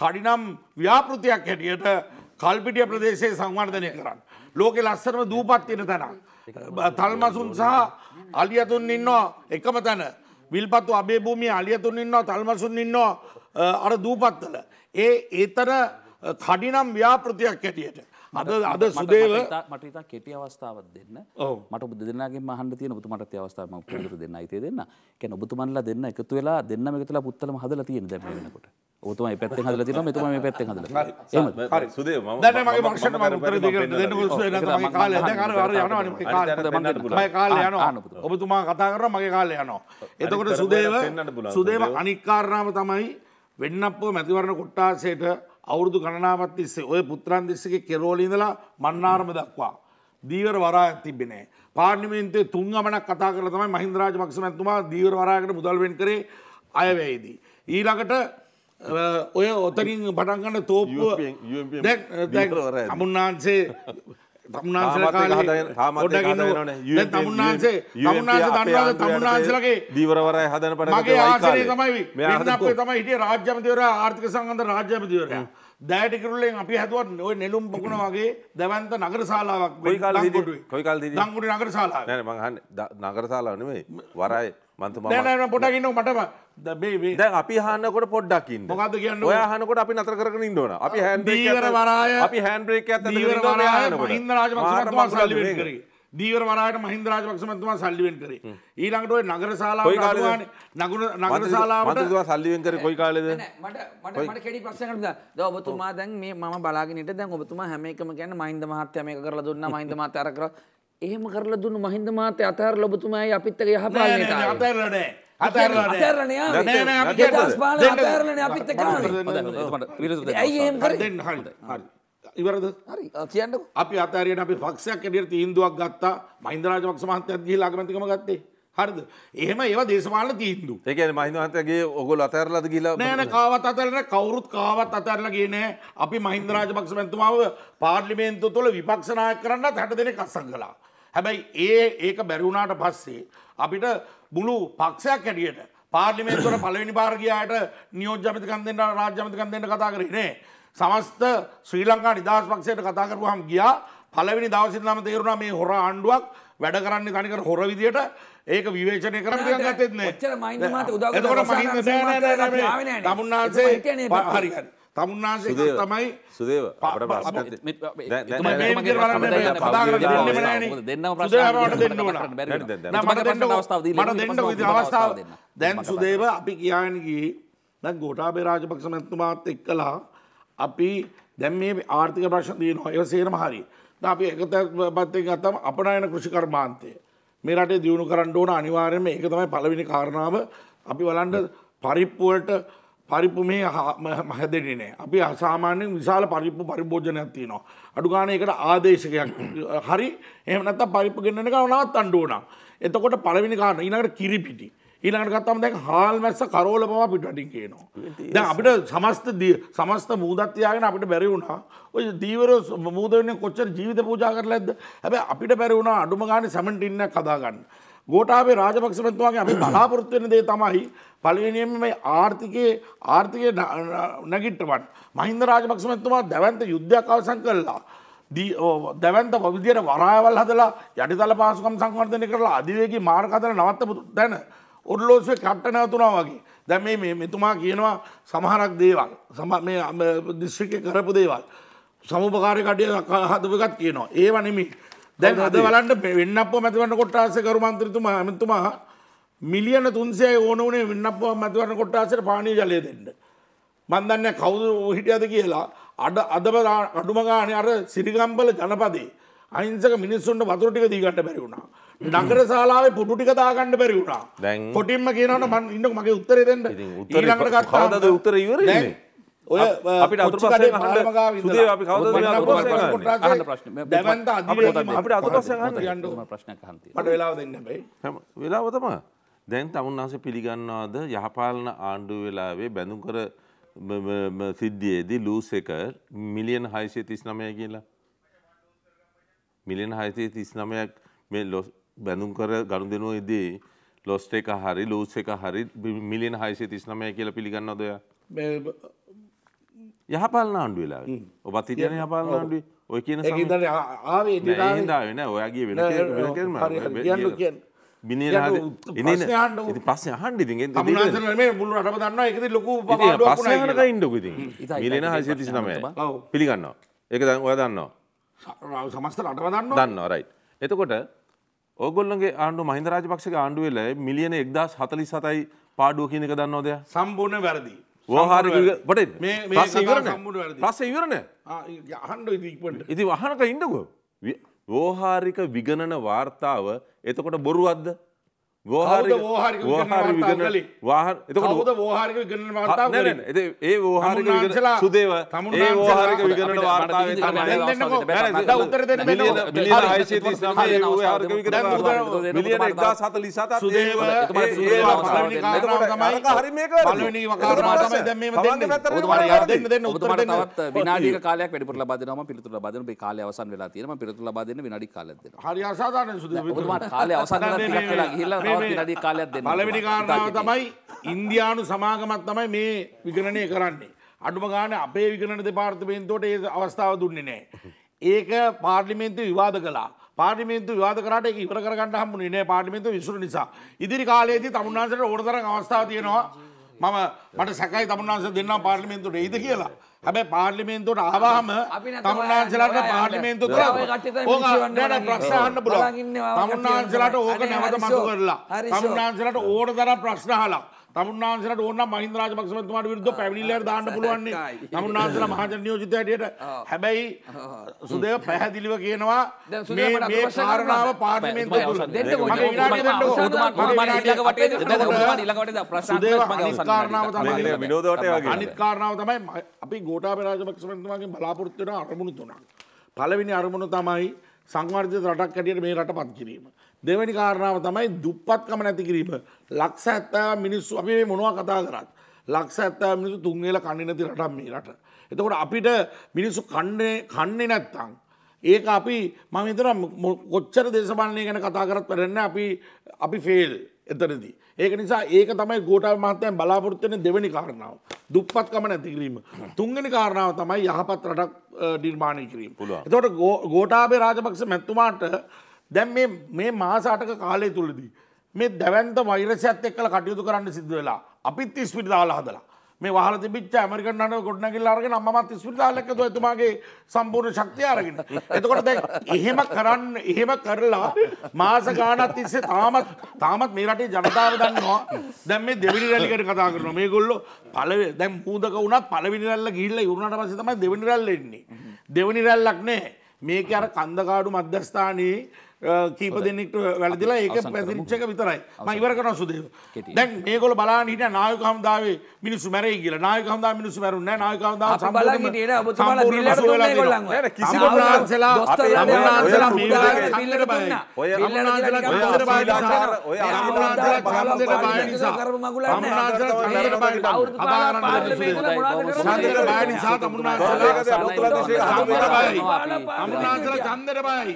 කඩිනම් ව්‍යාපෘතියක් හැටියට කල්පිටිය ප්‍රදේශයේ සංවර්ධනය කරන්න. ලෝකෙ ලස්සරම දූපත් තියෙන තැනක්. තල්මසුන් සහ අලියතුන් ඉන්නවා එකම තැන. විල්පත්තු අබේ භූමියේ අලියතුන් ඉන්නවා තල්මසුන් ඉන්නවා අර දූපත්වල. ඒ ඒතර කඩිනම් ව්‍යාපෘතියක් හැටියට. අද අද සුදේව මට ඉතා කෙටි අවස්ථාවත් දෙන්න මට ඔබ දෙන්නගේ මහන්ඩ තියෙන ඔබතුමට අවස්ථාවම පිළිතුරු දෙන්න අයිතිය දෙන්න. කියන්නේ ඔබතුමන්ලා දෙන්න එකතු වෙලා දෙන්නම එකතුලා පුත්තලම හදලා තියෙන දැන් වෙනකොට. ඔතුම පැත්තෙන් හදල තින මෙතුම මේ පැත්තෙන් හදල ඔබතුමා කතා කර මගේ කාලය යනවා. එතකොට සුදේව සුදේව අනික්කාරණාව තමයි වෙන්නපෝ මැතිවරණ කොට්ටාසයට අවුරුදු ගණනාවත් තිස්සේ ඔය පුත්‍රන් දිස්සගේ කෙරෝලිඳලා මන්නාර්ම දක්වා. දීවර වරා තිබෙනේ. පාර්ණිමේන්තේ තුන් ගමනක් කතා කරලා තමයි මහින්දරාජ මක්සමැතුමා දීවර වරායකට මුදල් වෙන් කරේ අයවැයේදී. ඊළඟට ඔය ඔතනින් පටන්ගන්න තෝප්පුව අමුන්නාන්සේ තමුන්නාන්සේ තමුන්නාන්සලගේ දීවරවරය හදන පටගේ ආසරය තමයි තමයි හිටිය රාජ්‍යමතිවර ආර්ථික සංගන්ධ රාජ්‍යමතිවරයා. දෑට කරලෙන් අපි හැතුවත් ඔය නෙලුම් පොකුණ වගේ දැවන්ත නගර සාලාවක් ගොයිකාල කොයිකාල් දංගුට නගර සාලා නගර සාලා නෙමේ වරයි මන්තම පොටකින්න මටම දැ අපි හන්නකොට පොඩ්ඩක්කින්න මොකද කියන්න ඔය හනකොට අපි නතර කරන ඉන්නවන අපි හැන්දීවර වරාය අපි හැන්බ්‍රේක ඇත රාජ දීවර වරාට මහින්දරාජ පක්ෂමතුමා සල්ලිවෙන් කරේ ඊළඟට ඔය නගර ශාලා කාලන නගුණ නගර ශාලාවට සල්ලිවෙන් කර කොයි කාලෙද මට කෙඩි පස්සකට ද ඔබතුමා දැන් මේ මම බලාගෙනට දැන් ඔබතුමා හැම එකම කියන්න මහින්ද මහත්‍යය මේ කරලා දුන්න මහින්ද මහත්‍යර කර එහෙම කරල දුන්න මහින්ද මාතය අතර ලොබතුමයි අපිත්තක යහපාලනයට අතරන ඉවරද කියන්න අපි අතරයට අපි පක්ෂයක් කැටියට තීන්දුවක් ගත්තා මහින්දරාජමක් සමහන්තයක් ගිහිලා ආගමතිකම ගත්තේ හරිද එහෙම ඒවා දේශපාලන තීන්දු ඒ කියන්නේ මහින්දවන්තගේ ඔගොල්ලෝ අතහැරලාද කියලා නෑ නෑ කාවත් අතහැරලා කවුරුත් කාවත් අතහැරලා ගියේ නෑ අපි මහින්ද රාජපක්ෂ මැතිතුමාව පාර්ලිමේන්තුව තුළ විපක්ෂ නායක කරන්නත් 60 දෙනෙක් අස්සන් කළා හැබැයි ඒ ඒක බැරිවුණාට පස්සේ අපිට මුළු පක්ෂයක් හැටියට පාර්ලිමේන්තුවට පළවෙනි පාර්ගයායට නියෝජ්‍යමිතිකන් දෙන්න රාජ්‍යමිතිකන් දෙන්න කතා කරේ නේ සමස්ත ශ්‍රී ලංකා නිදහස් පක්ෂයට කතා කරුවහම ගියා පළවෙනි දවසින් නම් තේරුණා මේ හොර ආණ්ඩුවක් වැඩ කරන්නේ තනිකර හොර විදියට ඒක විවේචනය කරන්න ගියන් ගත්තෙත් නෑ එතකොට මහින්ද නෑ නෑ නෑ නෑ තමුන්නාන්සේ හරි හරි තමුන්නාසේ තමයි සුදේව අවස්ථාව දැන් සුදේව අපි කියයනගේ දැන් ගෝටාබේ රාජපක්ෂ මැත්තුමාත් එක් කලා අපි දැම් මේ ආර්ථික ප්‍රශ්න තියනවා එව සේරම හරි අපි එකත පත්තේ ගත්තම අපනයන කෘෂිකර්මාන්තය මේ රටේ දියුණු කරන්න ඕන අනිවාර්යම ඒක තමයි පළවෙනි කාරණාව අපි බලන්ඩ පරිප්පුුවට පරිප්පු මේ හැදෙන්නේ නැහැ. අපි සාමාන්‍යයෙන් විශාල පරිප්පු පරිභෝජනයක් තියෙනවා. අඩු ගානේ ඒකට ආදේශකයක් හරි එහෙම නැත්නම් පරිප්පු ගෙන්නන එක නවත්තන්න ඕන. එතකොට පළවෙනි කාරණා ඊළඟට කිරිපිටි. ඊළඟට ගත්තාම දැන් හාල් මැස්ස කරෝල පවා පිටවටින් කියනවා. දැන් අපිට සමස්ත සමස්ත මූදත් තියාගෙන අපිට බැරි වුණා. ඔය දීවර මූද වෙන්නේ කොච්චර ජීවිත පූජා කරලාද? හැබැයි අපිට බැරි වුණා අඩුම ගානේ සමන් ටින්නක් හදාගන්න. ගෝටාවේ රාජපක්ෂමතුවාගේ අපි බලාපොරොත්වෙන දේ තමයි පලවෙනියම මේ ආර්ථිකයේ ආර්ථිකය නැගිට්ටවන් මහින්ද රාජපක්ෂමතුමා දැවන්ත යුද්ධයක් අවසන් කල්ලා. දැවන්ත පවිදියට වරායවල් හදලා යටිතල පාසුකම් සංවර්ධනය කරලා අධිවේගේ මාර්කතන නවත්තපු දැන ඔඩ්ලෝසුවේ කට්ට නැවතුනා වගේ. දැම මේ මෙතුමා කියනවා සමහරක් දේවල් සම දිශ්‍රික කරපු දේවල්. සමුපකාරය කඩිය හදපුගත් කියනවා. ඒවනෙමි දැන් අද වලන්ට වෙන්නපුව මැතිවන්න කොට්ටාසකරු මන්ත්‍රතුමා ඇමතුමා මිලියන තුන්සේ ඕන වනේ වෙන්නපුව මැතිවන්න කොට්ටාසට පානී ජලය දෙන්න. මන්දන්න කවුද හිටියද කියලා අඩ අදම අඩුමගානය අර සිරිගම්බල ජනපදේ. අයිංසක මිනිස්සුන්ට වතුරටික දීගන්න බැරිවුණා. නගර සාලාවේ පුටුටික දාගන්න බැරිවුණා. කොටින්ම කියනට මන් ඉන්න මගේ උත්තරේ දෙන්න. උත්තර කවදද උත්තර ඉවරන්නේ. ඔය අපිට අතු පස්සේ අහන්න සුදේ අපි කවදද මේ අතු පස්සේ අහන්න ප්‍රශ්න දැවන්ත අධිවේගී අපිට අතු පස්සේ අහන්න යන්න ඕන ප්‍රශ්නයක් අහන්න තියෙනවා මට වෙලාව දෙන්න බෑ හැම වෙලාව තමයි දැන් තමුන්හන්සේ පිළිගන්නවාද යහපාලන ආණ්ඩුව වෙලාවේ බැඳුම් කර සිද්ධියේදී ලූස් එක මිලියන් 639 කියලා මිලියන් 639ක් මේ ලොස් බැඳුම් කර ගනුදෙනුවේදී ලොස්ට එක හරි ලූස් එක හරි මිලියන් 639 කියලා පිළිගන්නවද ඔයා යහපල් නාණ්ඩු වෙලා ඔබත් හිටියන යහපල් නාණ්ඩුව ඔය කියන ආවේදාවෙන ඔයාගේ වෙන කියන්න ඉ පස්ස හන්ඩි ති මුල රට දන්න එකති ලොකු පස්සහනක ඉන්ඩකුති ඉලෙන හසිතිසි නමය පිළිගන්නවා ඒක දැන් ඔය දන්නවා සමස්ත රටව දන්න දන්න රයි එතකොට ඔගොල්ලගේ ආණ්ඩු මහින්ද රාජපක්ෂක ආණ්ඩුවෙල මිලියන එක්දස් හතලි සතයි පාඩුව කියනක දන්නවදය සම්බූර්ණ වැරදිී වාහාරක පට මේ ඉවරන පස්ස ඉවරන යහන්ඩ ඉදිට ඉති වහනක ඉන්නකෝ වෝහාරික විගණන වාර්තාව එතකොට බොරුවද්ද වාහාර ඒ ෝහාරික සුදේව ඒ ෝහාරික විගණට වාර්තාව මිලියන එක්දා සත ලිසාත සුදේව විනාඩික කාලයක් වැඩිපුර ලබා දෙනවා පිළිතුරු ලබා දෙනවා මේ කාලය අවසන් වෙලා තියෙනවා පිළිතුරු ලබා දෙන්න විනාඩි කාලයක් දෙනවා හරි අසාධාරණ සුදේව ඔබතුමා කාලය අවසන් වෙලා ගිහිල්ලා විනාඩි කාලයක් දෙන්න. පළවෙනි කාරණාව තමයි ඉන්දියානු සමාගමක් තමයි මේ විගණනය කරන්නේ. අඩුම ගානේ අපේ විගණන දෙපාර්තමේන්තුවට ඒ අවස්ථාව දුන්නේ නැහැ. ඒක පාර්ලිමේන්තුව විවාද කළා. පාර්ලිමේන්තුව විවාද කරාට ඒක ඉවර කරගන්න හම්බුනේ නැහැ පාර්ලිමේන්තුව විසුරු නිසා. ඉදිරි කාලයේදී තමුන්නාන්සේට ඕන තරම් අවස්ථා තියෙනවා. මම මට සැකයි තමුන්නාන්සේ දෙන්නම් පාර්ලිමේන්තුවට එයිද කියලා. හැබැ පාර්ලිමේන්තුවට ආවාහම තමුන්නාන්සලාට පාර්ලිමේන්තු ප්‍රශ්හන්න පුල තමුන්නාන්සලාට ඕක නැවත මතු කරලා තමුන්නාන්සලාට ඕඩ දර ප්‍රශ්නහලා තමුන්නාන්සට ඕන මහින්ද රාජපක්ෂමතුමාට විරුද්ධ පැමිණිල්ලට දාන්න පුළුවන්නේ තමුන්නාන්සට මහජන නියෝජිත හැටියට හැබැයි සුදේව පැහැදිලිව කියනවා මේ කාරණාව පාර්ලිමේන්තුවේ අනිත් කාරණාව තමයි අපි ගෝඨාභය රාජපක්ෂමතුමාගෙන් බලාපොරොත්තු වෙන අරමුණු තුනක් පළවෙනි අරමුණ තමයි සංවර්ධිත රටක් හැටියට මේ රට පත් කිරීම දෙවැනි කාරණාව තමයි දුප්පත්කම නැති කිරීම ලක්ස ඇත්තෑ මිනිස්සු අපි මොනවා කතා කරත් ලක්ස ඇත්තෑ මිනිසු තුන්ගේල කණිනති රටම් මේ රට. එතකොට අපිට මිනිස්සු කන්නේ නැත්තං. ඒක අපි මහිතර කොච්චර දේශපාලනය ගැන කතා කරත් පරන්න අපි අපි ෆේල් එතනදී. ඒක නිසා ඒක තමයි ගෝටල් මහත්තයන් බලාපොරත්වන දෙවැනි කාරණාව. දුප්පත්කම නැතිකිරීම. තුන්ගනි කාරණාව තමයි යහපත් රටක් නිර්මාණය කිරීම. එතොට ගෝටාබේ රාජපක්ෂ මැත්තුමාට දැන් මේ මාසාටක කාලය තුළදී. මේ දැවන්ත වෛරසයත් එක්කල කටයුතු කරන්න සිද්ධ වෙලා අපිත් ඉස්පිරිතාල හදලා මේ වහල තිබිච්ච ඇමරිකන් අට ගොඩනැගිල්ල අරගෙන අම්මත් ඉස්පිරිතාලක එතුමාගේ සම්පූර්ණ ශක්තිය අරගෙන. එතකොට දැන් එහෙම කරන්න එහෙම කරලා මාස ගානක් තිස්සේ තාමත් තාමත් මේ රටේ ජනතාව දන්නවා. දැන් මේ දෙවෙනි රැලි ගැන කතා කරනවා. මේගොල්ලෝ පළවෙනි දැන් මූදක වුණත් පළවෙනි රැල්ල ගිහිල්ලා ඉවරනාට පස්සේ තමයි දෙවෙනි රැල්ල එන්නේ. දෙවෙනි රැල්ලක් නෑ. මේකේ අර කන්දකාඩු මැදස්ථානයේ කීප දෙන්නෙක්ට වැලදිලා ඒක පැදිරිච්චක විතරයි ම ඉවර කරන සුදේ දැන් ඒකොල බලාහිට නායක හමුදාවේ මිනිසු මැරේ කියල නායක හමුදා මිනිසු මැරුන නායක හමුදා තමුන්නාන්සලා චන්දර බයි